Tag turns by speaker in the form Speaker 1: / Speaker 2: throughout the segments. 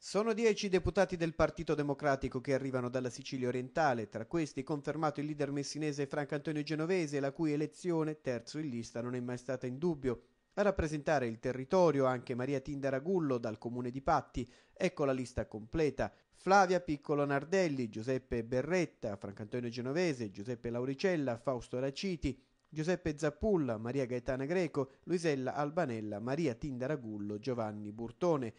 Speaker 1: Sono dieci deputati del Partito Democratico che arrivano dalla Sicilia orientale, tra questi confermato il leader messinese Franco Antonio Genovese, la cui elezione, terzo in lista, non è mai stata in dubbio. A rappresentare il territorio anche Maria Tinda Ragullo dal comune di Patti, ecco la lista completa. Flavia Piccolo Nardelli, Giuseppe Berretta, Franco Antonio Genovese, Giuseppe Lauricella, Fausto Raciti, Giuseppe Zappulla, Maria Gaetana Greco, Luisella Albanella, Maria Tinda Ragullo, Giovanni Burtone.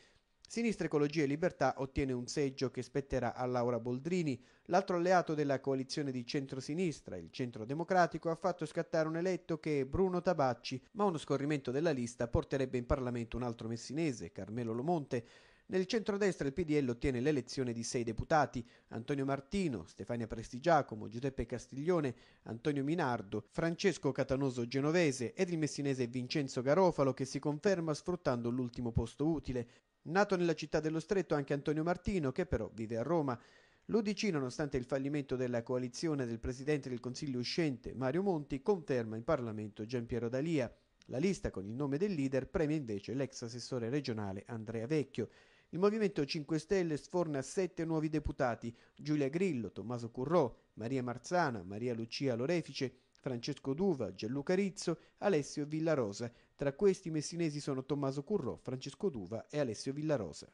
Speaker 1: Sinistra Ecologia e Libertà ottiene un seggio che spetterà a Laura Boldrini. L'altro alleato della coalizione di centrosinistra, il Centro Democratico, ha fatto scattare un eletto che è Bruno Tabacci, ma uno scorrimento della lista porterebbe in Parlamento un altro messinese, Carmelo Lomonte. Nel centrodestra il PDL ottiene l'elezione di sei deputati, Antonio Martino, Stefania Prestigiacomo, Giuseppe Castiglione, Antonio Minardo, Francesco Catanoso Genovese ed il messinese Vincenzo Garofalo che si conferma sfruttando l'ultimo posto utile. Nato nella città dello Stretto anche Antonio Martino, che però vive a Roma. L'UDC, nonostante il fallimento della coalizione del presidente del Consiglio uscente Mario Monti, conferma in Parlamento Giampiero D'Alia. La lista con il nome del leader premia invece l'ex assessore regionale Andrea Vecchio. Il Movimento 5 Stelle sforna sette nuovi deputati, Giulia Grillo, Tommaso Currò, Maria Marzana, Maria Lucia Lorefice, Francesco Duva, Gianluca Rizzo, Alessio Villarosa. Tra questi messinesi sono Tommaso Currò, Francesco Duva e Alessio Villarosa.